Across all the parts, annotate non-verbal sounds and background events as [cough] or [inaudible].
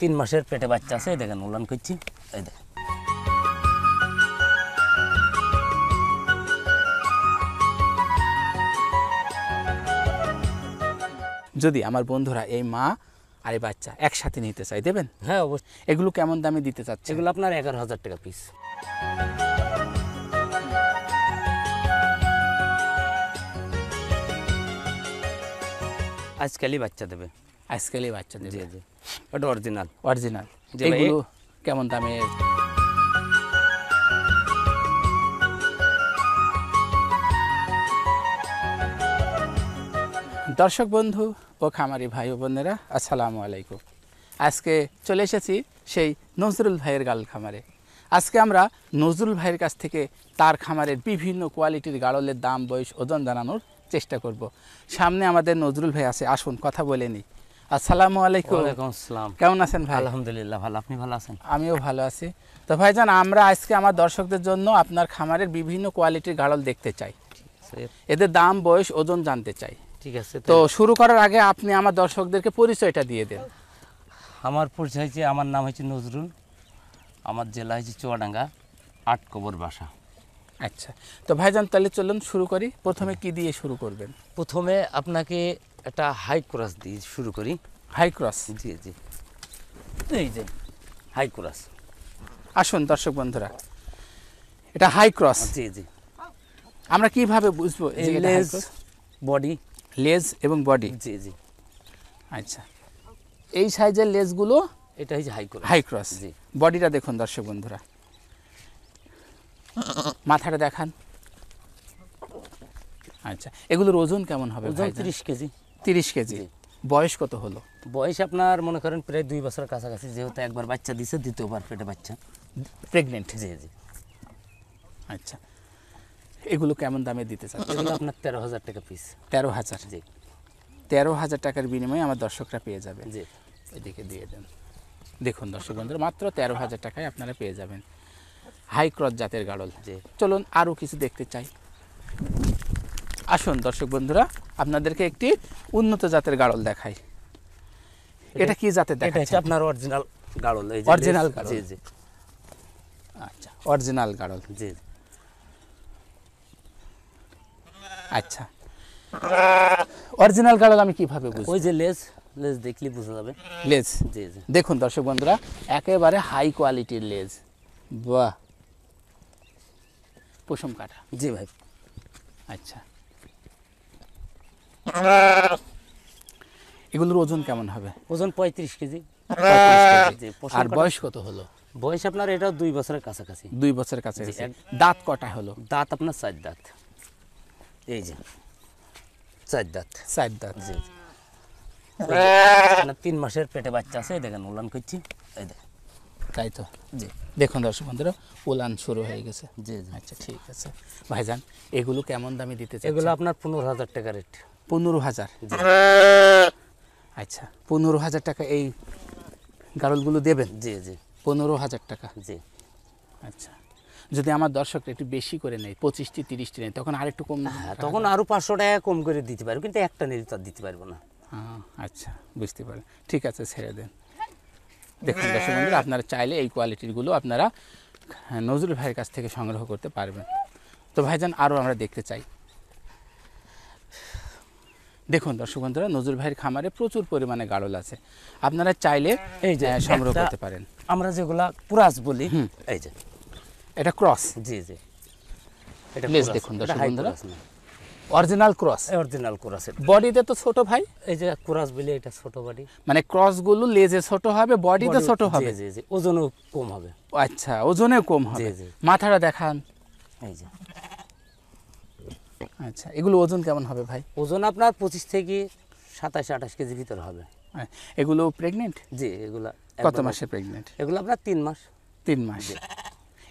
তিন মাসের পেটে বাচ্চা আছে এই দেখেন উলান করছি এই দেখেন যদি আমার বন্ধুরা এই মা আর এই বাচ্চা একসাথে নিতে চাই দেবেন হ্যাঁ অবশ্যই এগুলো কেমন দামে দিতে চাচ্ছে এগুলো আপনার এগারো হাজার টাকা পিস আজকালই বাচ্চা দেবে আজকালই বাচ্চা দেবে জি জি অরিজিনাল অরিজিনাল এগুলো কেমন দামে দর্শক বন্ধু ও খামারি ভাই বোনেরা আসসালামু আলাইকুম আজকে চলে এসেছি সেই নজরুল ভাইয়ের গাল খামারে আজকে আমরা নজরুল ভাইয়ের কাছ থেকে তার খামারের বিভিন্ন কোয়ালিটির গাড়লের দাম বয়স ওজন জানানোর চেষ্টা করব সামনে আমাদের নজরুল ভাই আছে আসুন কথা বলে নিই আসসালামু আলাইকুম ওয়ালাইকুম আসসালাম কেমন আছেন ভাই আলহামদুলিল্লাহ ভালো আপনি ভালো আছেন আমিও ভালো আছি তো ভাইজান আমরা আজকে আমার দর্শকদের জন্য আপনার খামারের বিভিন্ন কোয়ালিটির গাড়ল দেখতে চাই এদের দাম বয়স ওজন জানতে চাই ঠিক আছে তো শুরু করার আগে আপনি আমার দর্শকদেরকে পরিচয়টা দিয়ে দেন আমার পরিচয় হচ্ছে আমার নাম হচ্ছে নজরুল আমার জেলা হচ্ছে চুয়াডাঙ্গা আট কবর বাসা আচ্ছা তো ভাইজান তাহলে চলুন শুরু করি প্রথমে কি দিয়ে শুরু করবেন প্রথমে আপনাকে একটা হাই ক্রস দিয়ে শুরু করি হাই ক্রস জি জি এই যে হাই ক্রস আসুন দর্শক বন্ধুরা এটা হাই ক্রস জি জি আমরা কিভাবে বুঝবো এই লেজ বডি লেজ এবং বডি জি জি আচ্ছা এই সাইজের লেজগুলো এটা হচ্ছে হাই ক্রস হাই ক্রস জি বডিটা দেখুন দর্শক বন্ধুরা মাথাটা দেখান আচ্ছা এগুলোর ওজন কেমন হবে ওজন তিরিশ কেজি তিরিশ কেজি বয়স কত হলো বয়স আপনার মনে করেন প্রায় দুই বছরের কাছাকাছি যেহেতু একবার বাচ্চা দিছে দ্বিতীয়বার পেটে বাচ্চা প্রেগনেন্ট জি জি আচ্ছা এগুলো কেমন দামে দিতে চান এগুলো আপনার তেরো হাজার টাকা পিস তেরো হাজার জি তেরো হাজার টাকার বিনিময়ে আমার দর্শকরা পেয়ে যাবে জি এদিকে দিয়ে দেন দেখুন দর্শক বন্ধুরা মাত্র তেরো হাজার টাকায় আপনারা পেয়ে যাবেন হাই ক্রস জাতের গাড়ল জি চলুন আরও কিছু দেখতে চাই আসুন দর্শক বন্ধুরা আপনাদেরকে একটি উন্নত জাতের গাড়ল দেখাই এটা কি জাতের দেখা আপনার অরিজিনাল গাড়ল এই যে অরিজিনাল গাড়ল জি জি আচ্ছা অরিজিনাল গাড়ল জি আচ্ছা অরিজিনাল গাড়ল আমি কিভাবে বুঝবো ওই যে লেজ লেজ দেখলে বোঝা যাবে লেজ জি জি দেখুন দর্শক বন্ধুরা একেবারে হাই কোয়ালিটির লেজ বাহ পশম কাটা জি ভাই আচ্ছা এগুলোর ওজন কেমন হবে ওজন পঁয়ত্রিশ কেজি আর বয়স কত হলো বয়স আপনার এটা দুই বছরের কাছাকাছি দুই বছরের কাছে দাঁত কটা হলো দাঁত আপনার চার দাঁত এই যে চার দাঁত চার দাঁত জি তিন মাসের পেটে বাচ্চা আছে দেখেন উলান করছি এই দেখ তাই তো জি দেখুন দর্শক বন্ধুরা উলান শুরু হয়ে গেছে জি আচ্ছা ঠিক আছে ভাইজান এগুলো কেমন দামে দিতে এগুলো আপনার পনেরো হাজার টাকা রেট পনেরো হাজার আচ্ছা পনেরো হাজার টাকা এই গাড়লগুলো দেবেন জি জি পনেরো হাজার টাকা জি আচ্ছা যদি আমার দর্শকরা একটু বেশি করে নেয় পঁচিশটি তিরিশটি নেয় তখন আরেকটু কম হ্যাঁ, তখন আরও পাঁচশো টাকা কম করে দিতে পারবো কিন্তু একটা নিলে তো দিতে পারবো না আচ্ছা বুঝতে পারেন ঠিক আছে ছেড়ে দেন দেখুন দর্শক বন্ধুরা আপনারা চাইলে এই কোয়ালিটিগুলো আপনারা নজরুল ভাইয়ের কাছ থেকে সংগ্রহ করতে পারবেন তো ভাইজান আরও আমরা দেখতে চাই দেখুন দর্শক বন্ধুরা নজর ভাইয়ের খামারে প্রচুর পরিমাণে গাড়ল আছে আপনারা চাইলে এই যে সংগ্রহ করতে পারেন আমরা যেগুলা ক্রাস বলি এই যে এটা ক্রস জি জি এটা দেখুন দর্শক বন্ধুরা অরিজিনাল ক্রস অরিজিনাল ক্রস বডিতে তো ছোট ভাই এই যে ক্রস বলি এটা ছোট বডি মানে ক্রস গুলো লেজে ছোট হবে বডিতে ছোট হবে জি জি ওজনও কম হবে আচ্ছা ওজনে কম হবে মাথাটা দেখান এই যে আচ্ছা এগুলো ওজন কেমন হবে ভাই ওজন আপনার পঁচিশ থেকে সাতাশ আঠাশ কেজি ভিতরে হবে এগুলো প্রেগনেন্ট জি এগুলো কত মাসে প্রেগনেন্ট এগুলো আপনার তিন মাস তিন মাস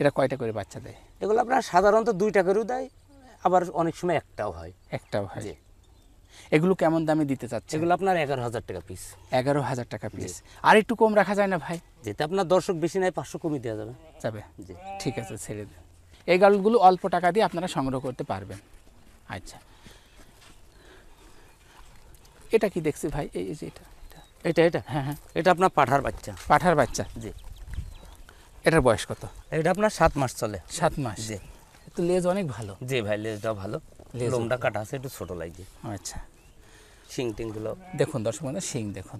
এরা কয়টা করে বাচ্চা দেয় এগুলো আপনার সাধারণত দুইটা করেও দেয় আবার অনেক সময় একটাও হয় একটাও হয় জি এগুলো কেমন দামে দিতে চাচ্ছে এগুলো আপনার এগারো হাজার টাকা পিস এগারো হাজার টাকা পিস আর একটু কম রাখা যায় না ভাই যেতে আপনার দর্শক বেশি নেয় পাঁচশো কমিয়ে দেওয়া যাবে যাবে জি ঠিক আছে ছেড়ে দেন এই গাড়লগুলো অল্প টাকা দিয়ে আপনারা সংগ্রহ করতে পারবেন আচ্ছা এটা কি দেখছি ভাই এই যে এটা এটা এটা হ্যাঁ হ্যাঁ এটা আপনার পাঠার বাচ্চা পাঠার বাচ্চা জি এটার বয়স কত এটা আপনার সাত মাস চলে সাত মাস জি তো লেজ অনেক ভালো জি ভাই লেজটাও ভালো লোমটা কাটা আছে একটু ছোটো লাগছে আচ্ছা শিং টিংগুলো দেখুন দর্শক মানে শিং দেখুন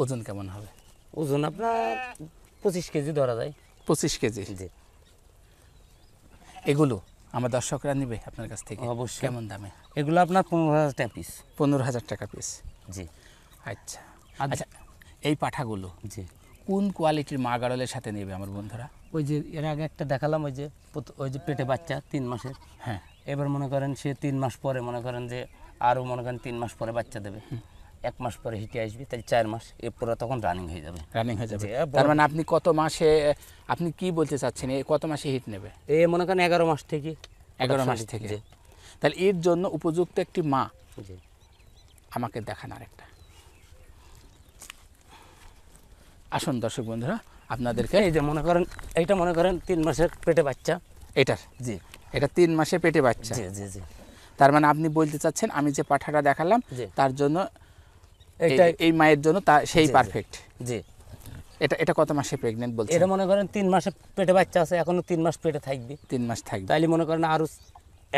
ওজন কেমন হবে ওজন আপনার পঁচিশ কেজি ধরা যায় পঁচিশ কেজি জি এগুলো আমার দর্শকরা নেবে আপনার কাছ থেকে অবশ্যই কেমন দামে এগুলো আপনার পনেরো হাজার টাকা পিস পনেরো হাজার টাকা পিস জি আচ্ছা।, আচ্ছা আচ্ছা এই পাঠাগুলো জি কোন কোয়ালিটির মা গাড়লের সাথে নেবে আমার বন্ধুরা ওই যে এর আগে একটা দেখালাম ওই যে ওই যে পেটে বাচ্চা তিন মাসের হ্যাঁ এবার মনে করেন সে তিন মাস পরে মনে করেন যে আরও মনে করেন তিন মাস পরে বাচ্চা দেবে এক মাস পরে হিটে আসবে তাহলে চার মাস এর পরে তখন রানিং হয়ে যাবে রানিং হয়ে যাবে তার মানে আপনি কত মাসে আপনি কি বলতে চাচ্ছেন এই কত মাসে হিট নেবে এ মনে করেন এগারো মাস থেকে এগারো মাস থেকে তাহলে এর জন্য উপযুক্ত একটি মা আমাকে দেখান আরেকটা আসুন দর্শক বন্ধুরা আপনাদেরকে এই যে মনে করেন এইটা মনে করেন তিন মাসের পেটে বাচ্চা এটার জি এটা তিন মাসে পেটে বাচ্চা জি জি জি তার মানে আপনি বলতে চাচ্ছেন আমি যে পাঠাটা দেখালাম তার জন্য এই মায়ের জন্য তা সেই পারফেক্ট জি এটা এটা কত মাসে প্রেগনেন্ট বলছে এটা মনে করেন তিন মাসে পেটে বাচ্চা আছে এখনো তিন মাস পেটে থাকবে তিন মাস থাকবে তাইলে মনে করেন আরও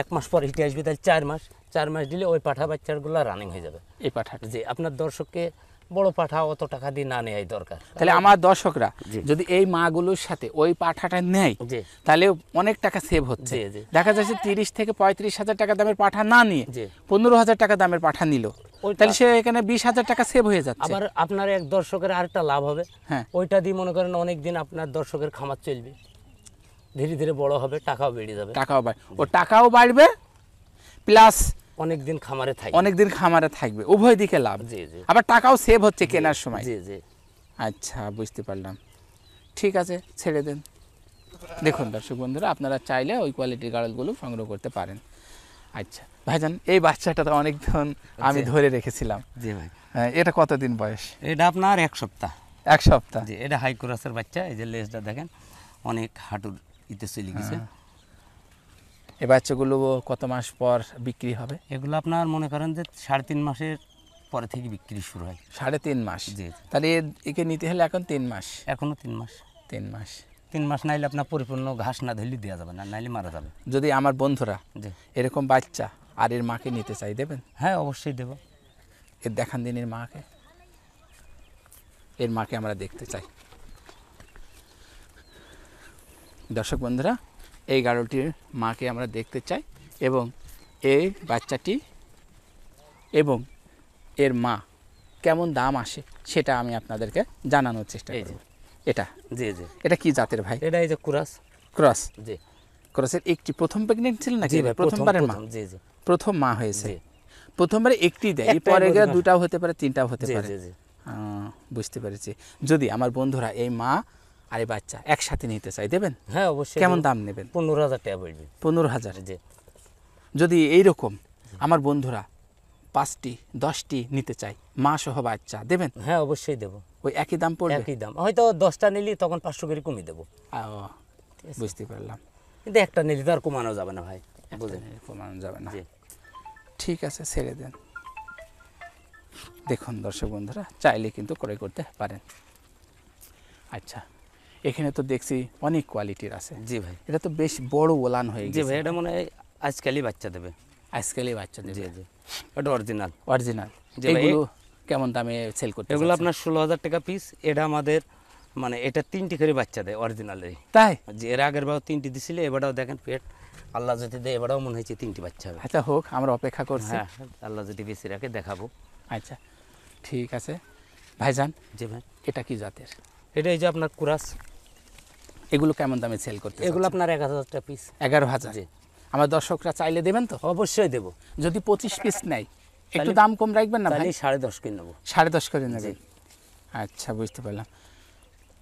এক মাস পর হিটে আসবে তাহলে চার মাস চার মাস দিলে ওই পাঠা বাচ্চাগুলো রানিং হয়ে যাবে এই পাঠা যে আপনার দর্শককে বড় পাঠা অত টাকা দিয়ে না নেওয়াই দরকার তাহলে আমার দর্শকরা যদি এই মাগুলোর সাথে ওই পাঠাটা নেয় তাহলে অনেক টাকা সেভ হচ্ছে দেখা যাচ্ছে তিরিশ থেকে পঁয়ত্রিশ হাজার টাকা দামের পাঠা না নিয়ে পনেরো হাজার টাকা দামের পাঠা নিল তাহলে সে এখানে বিশ হাজার টাকা সেভ হয়ে যাচ্ছে আবার আপনার এক দর্শকের আরেকটা লাভ হবে হ্যাঁ ওইটা দিয়ে মনে করেন অনেকদিন আপনার দর্শকের খামার চলবে ধীরে ধীরে বড় হবে টাকাও বেড়ে যাবে টাকাও বাড়বে ও টাকাও বাড়বে প্লাস অনেক দিন খামারে থাকবে অনেক দিন খামারে থাকবে উভয় দিকে লাভ জি জি আবার টাকাও সেভ হচ্ছে কেনার সময় জি জি আচ্ছা বুঝতে পারলাম ঠিক আছে ছেড়ে দেন দেখুন দর্শক বন্ধুরা আপনারা চাইলে ওই কোয়ালিটির গাড়লগুলো সংগ্রহ করতে পারেন আচ্ছা ভাইজান এই বাচ্চাটা তো অনেকক্ষণ আমি ধরে রেখেছিলাম জি ভাই হ্যাঁ, এটা কতদিন বয়স এটা আপনার এক সপ্তাহ এক সপ্তাহ জি এটা হাইকুরাসের বাচ্চা এই যে লেজটা দেখেন অনেক হাঁটুর ইতে চলে গেছে হ্যাঁ। এ বাচ্চাগুলো কত মাস পর বিক্রি হবে এগুলো আপনার মনে করেন যে সাড়ে তিন মাসের পরে থেকে বিক্রি শুরু হয় সাড়ে তিন মাস জি তাহলে একে নিতে হলে এখন তিন মাস এখনও তিন মাস তিন মাস তিন মাস নাইলে আপনার পরিপূর্ণ ঘাস না ধরলে দেওয়া যাবে না নাইলে মারা যাবে যদি আমার বন্ধুরা যে এরকম বাচ্চা আর এর মাকে নিতে চাই দেবেন হ্যাঁ অবশ্যই দেব এর দেখান দিন এর মাকে এর মাকে আমরা দেখতে চাই দর্শক বন্ধুরা এই গারোটির মাকে আমরা দেখতে চাই এবং এই বাচ্চাটি এবং এর মা কেমন দাম আসে সেটা আমি আপনাদেরকে জানানোর চেষ্টা করি এটা জি জি এটা কি জাতের ভাই এটা এই যে ক্রস ক্রস জি ক্রসের একটি প্রথম প্রেগনেন্ট ছিল না প্রথমবারের মা জি জি প্রথম মা হয়েছে প্রথমবারে একটি দেয় পরে গেলে দুটাও হতে পারে তিনটাও হতে পারে বুঝতে পেরেছি যদি আমার বন্ধুরা এই মা আরে বাচ্চা একসাথে নিতে চাই দেবেন হ্যাঁ অবশ্যই কেমন দাম নেবেন পনেরো হাজার টাকা পড়বে পনেরো হাজার যে যদি এইরকম আমার বন্ধুরা পাঁচটি দশটি নিতে চাই মা সহ বাচ্চা দেবেন হ্যাঁ অবশ্যই দেবো ওই একই দাম পড়বে একই দাম হয়তো দশটা নিলি তখন পাঁচশো করে কমিয়ে দেবো বুঝতে পারলাম কিন্তু একটা নিলি তো আর কমানো যাবে না ভাই বুঝলেন কমানো যাবে না ঠিক আছে ছেড়ে দেন দেখুন দর্শক বন্ধুরা চাইলে কিন্তু ক্রয় করতে পারেন আচ্ছা এখানে তো দেখছি অনেক কোয়ালিটির আছে জি ভাই এটা তো বেশ বড় ওলান হয়ে গেছে ভাই এটা মনে হয় আজকালই বাচ্চা দেবে আজকালই বাচ্চা দেবে জি জি এটা অরিজিনাল অরিজিনাল এগুলো কেমন দামে সেল করতে এগুলো আপনার ষোলো হাজার টাকা পিস এটা আমাদের মানে এটা তিনটি করে বাচ্চা দেয় অরিজিনালে তাই যে এর আগের বারও তিনটি দিছিলে এবারও দেখেন পেট আল্লাহ যদি দেয় এবারও মনে হয়েছে তিনটি বাচ্চা হবে আচ্ছা হোক আমরা অপেক্ষা করছি হ্যাঁ আল্লাহ যদি বেশি রাখে দেখাবো আচ্ছা ঠিক আছে ভাইজান জি ভাই এটা কি জাতের এটা এই যে আপনার কুরাস এগুলো কেমন দামে সেল করতে এগুলো আপনার এক হাজারটা পিস এগারো হাজার আমার দর্শকরা চাইলে দেবেন তো অবশ্যই দেব যদি পঁচিশ পিস নেয় একটু দাম কম রাখবেন না ভাই সাড়ে দশ করে নেবো সাড়ে দশ করে নেবেন আচ্ছা বুঝতে পারলাম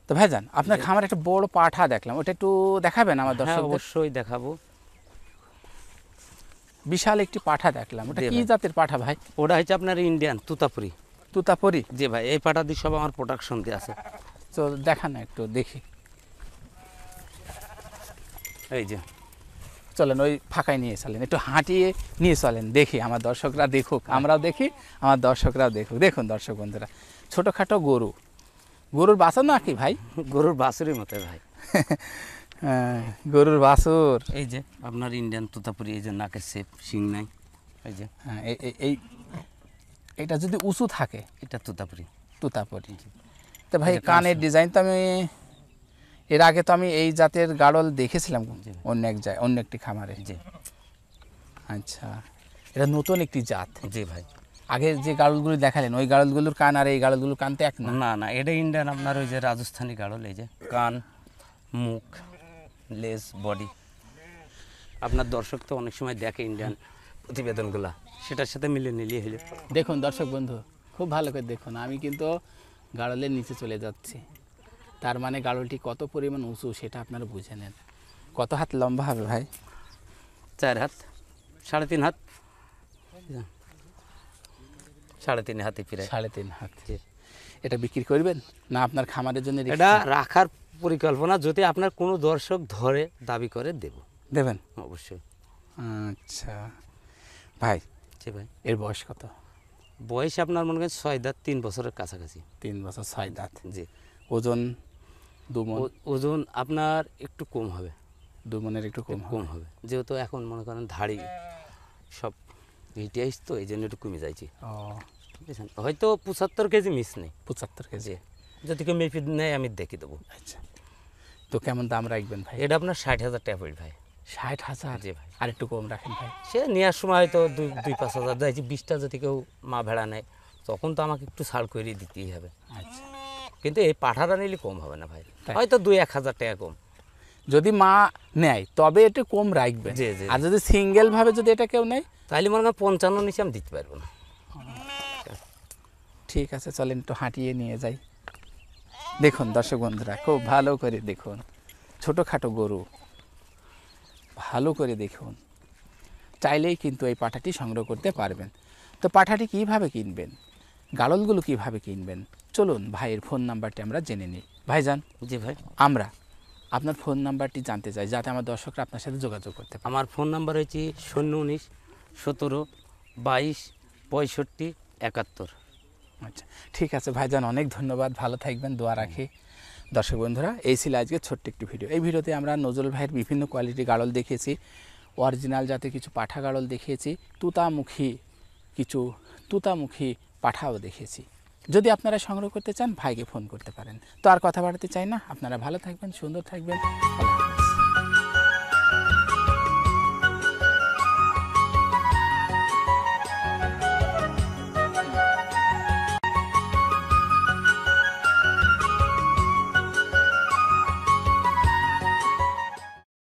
তো যান আপনার খামার একটা বড় পাঠা দেখলাম ওটা একটু দেখাবেন আমার হ্যাঁ, দর্শক অবশ্যই দেখাবো বিশাল একটি পাঠা দেখলাম ওটা কি জাতের পাঠা ভাই ওটা হচ্ছে আপনার ইন্ডিয়ান তুতাপুরি তুতাপুরি জি ভাই এই পাঠা দিয়ে সব আমার প্রোডাকশন দিয়ে আছে তো না একটু দেখি এই যে চলেন ওই ফাঁকায় নিয়ে চলেন একটু হাঁটিয়ে নিয়ে চলেন দেখি আমার দর্শকরা দেখুক আমরাও দেখি আমার দর্শকরাও দেখুক দেখুন দর্শক বন্ধুরা ছোটোখাটো গরু গরুর বাসন না কি ভাই গরুর বাসুরই মতো ভাই [laughs] হ্যাঁ, গরুর বাসুর এই যে আপনার ইন্ডিয়ান তোতাপুরি এই যে নাকের সেপ শিং নাই এই যে হ্যাঁ এই এইটা যদি উঁচু থাকে এটা তোতাপুরি তোতাপুরি তো ভাই কানের ডিজাইন তো আমি এর আগে তো আমি এই জাতের গাড়ল দেখেছিলাম অন্য এক জায়গায় অন্য একটি খামারে জি আচ্ছা এটা নতুন একটি জাত জি ভাই আগে যে গাড়লগুলো দেখালেন ওই গাড়লগুলোর কান আর এই গাড়লগুলোর কান তো এক না না এটা ইন্ডিয়ান আপনার ওই যে রাজস্থানি গাড়ল এই যে কান মুখ লেজ বডি আপনার দর্শক তো অনেক সময় দেখে ইন্ডিয়ান প্রতিবেদনগুলা সেটার সাথে মিলে নিলিয়ে হলে দেখুন দর্শক বন্ধু খুব ভালো করে দেখুন আমি কিন্তু গাড়লের নিচে চলে যাচ্ছে তার মানে গাড়লটি কত পরিমাণ উঁচু সেটা আপনারা বুঝে নেন কত হাত লম্বা হবে ভাই চার হাত সাড়ে তিন হাত সাড়ে তিন হাতে ফিরে সাড়ে তিন হাত এটা বিক্রি করবেন না আপনার খামারের জন্য এটা রাখার পরিকল্পনা যদি আপনার কোনো দর্শক ধরে দাবি করে দেব দেবেন অবশ্যই আচ্ছা ভাই জি ভাই এর বয়স কত বয়স আপনার মনে করেন ছয় দাঁত তিন বছরের কাছাকাছি তিন বছর ছয় দাঁত জি ওজন দুমন ওজন আপনার একটু কম হবে দু মনের একটু কম কম হবে যেহেতু এখন মনে করেন ধাড়ি সব হিটে তো এই জন্য একটু কমে যাইছি হয়তো পঁচাত্তর কেজি মিস নেই পঁচাত্তর কেজি যদি কেউ মেপি নেয় আমি দেখে দেবো আচ্ছা তো কেমন দাম রাখবেন ভাই এটা আপনার ষাট হাজার টাকা পড়ি ভাই ষাট হাজার জি ভাই আর একটু কম রাখেন ভাই সে নেওয়ার সময় হয়তো দুই দুই পাঁচ হাজার দেয় যে বিশটা যদি কেউ মা ভেড়া নেয় তখন তো আমাকে একটু ছাড় করে দিতেই হবে আচ্ছা কিন্তু এই পাঠাটা নিলে কম হবে না ভাই হয়তো দুই এক হাজার টাকা কম যদি মা নেয় তবে একটু কম রাখবে আর যদি সিঙ্গেলভাবে যদি এটা কেউ নেয় তাহলে মনে হয় পঞ্চান্ন নিচে আমি দিতে পারবো না ঠিক আছে চলেন একটু হাঁটিয়ে নিয়ে যাই দেখুন দর্শক বন্ধুরা খুব ভালো করে দেখুন ছোটোখাটো গরু ভালো করে দেখুন চাইলেই কিন্তু এই পাঠাটি সংগ্রহ করতে পারবেন তো পাঠাটি কিভাবে কিনবেন গাললগুলো কিভাবে কিনবেন চলুন ভাইয়ের ফোন নাম্বারটি আমরা জেনে নিই ভাইজান জি ভাই আমরা আপনার ফোন নাম্বারটি জানতে চাই যাতে আমার দর্শকরা আপনার সাথে যোগাযোগ করতে আমার ফোন নাম্বার হয়েছে শূন্য উনিশ সতেরো বাইশ পঁয়ষট্টি একাত্তর আচ্ছা ঠিক আছে ভাইজান অনেক ধন্যবাদ ভালো থাকবেন দোয়া রাখি দর্শক বন্ধুরা এই ছিল আজকে ছোট্ট একটি ভিডিও এই ভিডিওতে আমরা নজরুল ভাইয়ের বিভিন্ন কোয়ালিটি গাড়ল দেখিয়েছি অরিজিনাল যাতে কিছু পাঠা গাড়ল দেখিয়েছি তুতামুখী কিছু তুতামুখী পাঠাও দেখিয়েছি যদি আপনারা সংগ্রহ করতে চান ভাইকে ফোন করতে পারেন তো আর কথা বাড়াতে চাই না আপনারা ভালো থাকবেন সুন্দর থাকবেন